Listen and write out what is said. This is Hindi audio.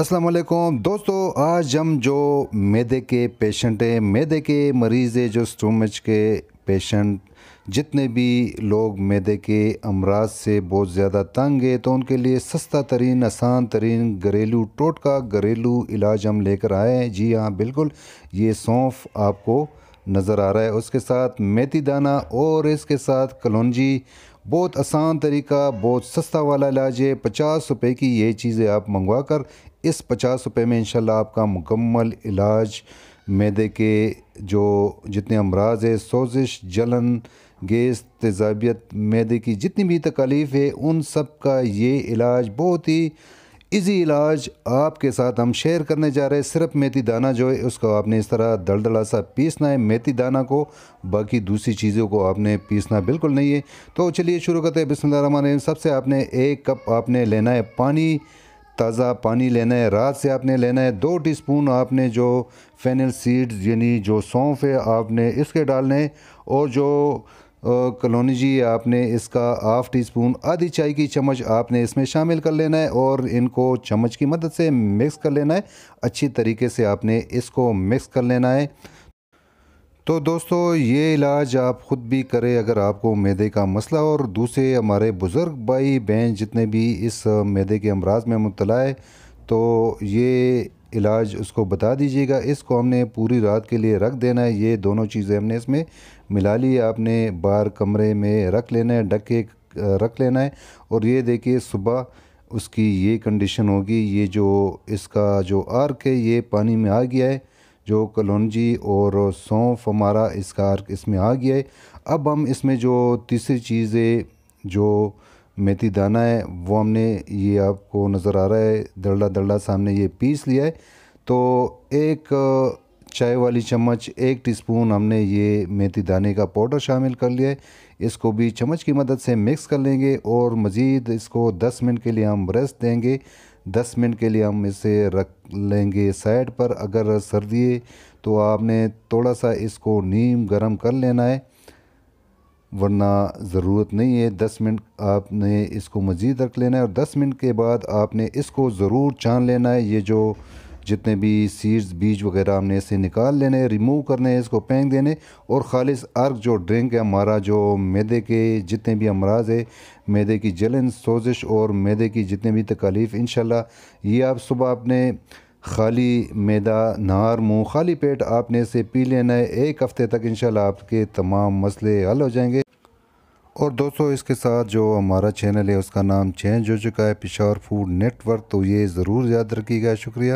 असलम दोस्तों आज हम जो मैदे के पेशेंट हैं मैदे के मरीज़ हैं जो स्टोमच के पेशेंट जितने भी लोग मैदे के अमराज से बहुत ज़्यादा तंग है तो उनके लिए सस्ता तरीन आसान तरीन घरेलू टोटका घरेलू इलाज हम लेकर आए हैं जी हाँ बिल्कुल ये सौंफ आपको नज़र आ रहा है उसके साथ मेथी दाना और इसके साथ कलौजी बहुत आसान तरीका बहुत सस्ता वाला इलाज है पचास रुपये की ये चीज़ें आप मंगवा कर इस पचास रुपये में इंशाल्लाह आपका मुकम्मल इलाज मैदे के जो जितने अमराज है सोजिश जलन गैस तेजाबियत मैदे की जितनी भी तकालीफ़ है उन सब का ये इलाज बहुत ही इजी इलाज आपके साथ हम शेयर करने जा रहे हैं सिर्फ मेथी दाना जो है उसको आपने इस तरह दलदला सा पीसना है मेथी दाना को बाकी दूसरी चीज़ों को आपने पीसना बिल्कुल नहीं है तो चलिए शुरू करते हैं बिस्मिल्लाह सबसे आपने एक कप आपने लेना है पानी ताज़ा पानी लेना है रात से आपने लेना है दो टीस्पून आपने जो फेनल सीड्स यानी जो सौंफ है आपने इसके डालने और जो कलोनी जी आपने इसका हाफ़ टी स्पून आधी चाय की चम्मच आपने इसमें शामिल कर लेना है और इनको चम्मच की मदद से मिक्स कर लेना है अच्छी तरीके से आपने इसको मिक्स कर लेना है तो दोस्तों ये इलाज आप ख़ुद भी करें अगर आपको मैदे का मसला और दूसरे हमारे बुज़ुर्ग भाई बहन जितने भी इस मैदे के अमराज में मुबला है तो ये इलाज उसको बता दीजिएगा इसको हमने पूरी रात के लिए रख देना है ये दोनों चीज़ें हमने इसमें मिला ली आपने बाहर कमरे में रख लेना है ढक के रख लेना है और ये देखिए सुबह उसकी ये कंडीशन होगी ये जो इसका जो आर्क है ये पानी में आ गया है जो कलौजी और सौंफ हमारा इसका आर्क इसमें आ गया है अब हम इसमें जो तीसरी चीज़ें जो मेथी दाना है वो हमने ये आपको नज़र आ रहा है दलडा दरड़ा सामने ये पीस लिया है तो एक चाय वाली चम्मच एक टीस्पून हमने ये मेथी दाने का पाउडर शामिल कर लिया है इसको भी चम्मच की मदद से मिक्स कर लेंगे और मज़ीद इसको 10 मिनट के लिए हम रेस्ट देंगे 10 मिनट के लिए हम इसे रख लेंगे साइड पर अगर सर्दी है तो आपने थोड़ा सा इसको नीम गरम कर लेना है वरना ज़रूरत नहीं है दस मिनट आपने इसको मज़ीद रख लेना है और दस मिनट के बाद आपने इसको ज़रूर छान लेना है ये जो जितने भी सीड्स बीज वगैरह हमने इसे निकाल लेने रिमूव करने हैं इसको फेंक देने और ख़ालिस अर्क जो ड्रिंक है हमारा जो मैदे के जितने भी अमराज है मैदे की जलन सोजिश और मैदे की जितने भी तकालीफ इन ये आप सुबह अपने खाली मैदा नार मुँह खाली पेट आपने इसे पी लेना है एक हफ़्ते तक इनशाला आपके तमाम मसले हल हो जाएंगे और दोस्तों इसके साथ जो हमारा चैनल है उसका नाम चेंज हो चुका है पिशावर फूड नेटवर्क तो ये ज़रूर याद रखिएगा शुक्रिया